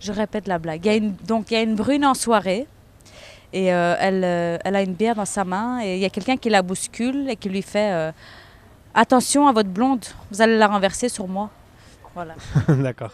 Je répète la blague. Il y a donc il y a une brune en soirée et euh, euh, elle, a une bière dans sa main et il y a quelqu'un qui la bouscule et qui lui fait euh, attention à votre blonde, vous allez la renverser sur moi. Voilà. D'accord.